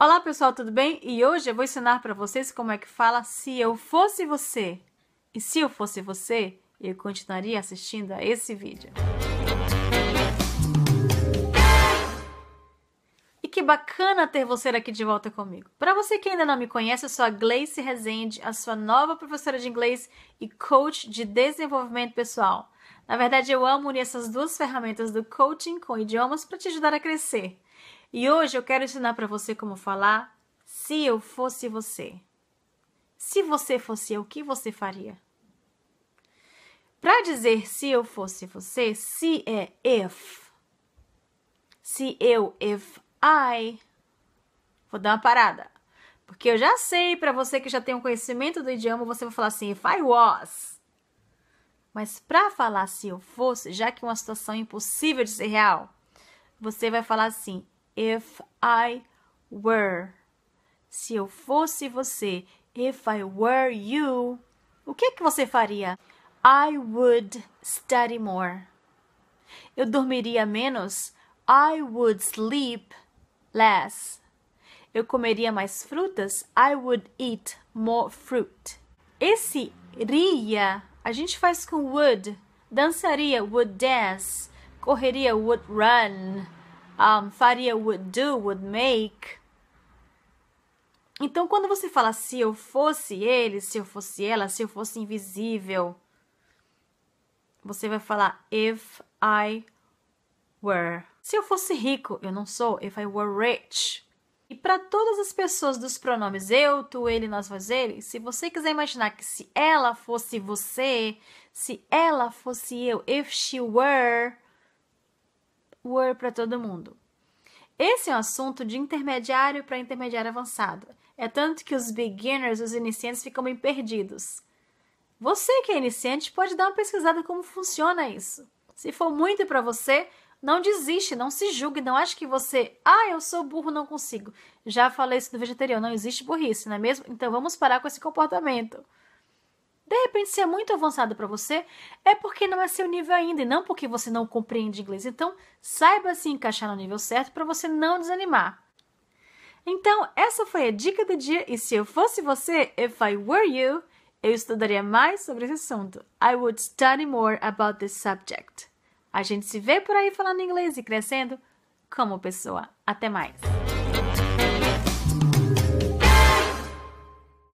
Olá pessoal, tudo bem? E hoje eu vou ensinar para vocês como é que fala se eu fosse você. E se eu fosse você, eu continuaria assistindo a esse vídeo. E que bacana ter você aqui de volta comigo. Para você que ainda não me conhece, eu sou a Gleice Rezende, a sua nova professora de inglês e coach de desenvolvimento pessoal. Na verdade, eu amo unir essas duas ferramentas do coaching com idiomas para te ajudar a crescer. E hoje eu quero ensinar para você como falar se eu fosse você. Se você fosse eu, o que você faria? Para dizer se eu fosse você, se é if. Se eu, if I. Vou dar uma parada. Porque eu já sei, para você que já tem um conhecimento do idioma, você vai falar assim, if I was. Mas para falar se eu fosse, já que é uma situação é impossível de ser real, você vai falar assim, If I were. Se eu fosse você. If I were you. O que, é que você faria? I would study more. Eu dormiria menos. I would sleep less. Eu comeria mais frutas. I would eat more fruit. Esse ria a gente faz com would. Dançaria would dance. Correria would run um, faria would do, would make. Então, quando você fala se eu fosse ele, se eu fosse ela, se eu fosse invisível, você vai falar if I were. Se eu fosse rico, eu não sou, if I were rich. E para todas as pessoas dos pronomes eu, tu, ele, nós, vós, ele, se você quiser imaginar que se ela fosse você, se ela fosse eu, if she were, Word para todo mundo. Esse é um assunto de intermediário para intermediário avançado. É tanto que os beginners, os iniciantes, ficam bem perdidos. Você que é iniciante pode dar uma pesquisada como funciona isso. Se for muito para você, não desiste, não se julgue, não ache que você, ah, eu sou burro, não consigo. Já falei isso do vegetariano, não existe burrice, não é mesmo? Então vamos parar com esse comportamento. De repente, se é muito avançado para você, é porque não é seu nível ainda e não porque você não compreende inglês. Então, saiba se encaixar no nível certo para você não desanimar. Então, essa foi a dica do dia e se eu fosse você, if I were you, eu estudaria mais sobre esse assunto. I would study more about this subject. A gente se vê por aí falando inglês e crescendo como pessoa. Até mais!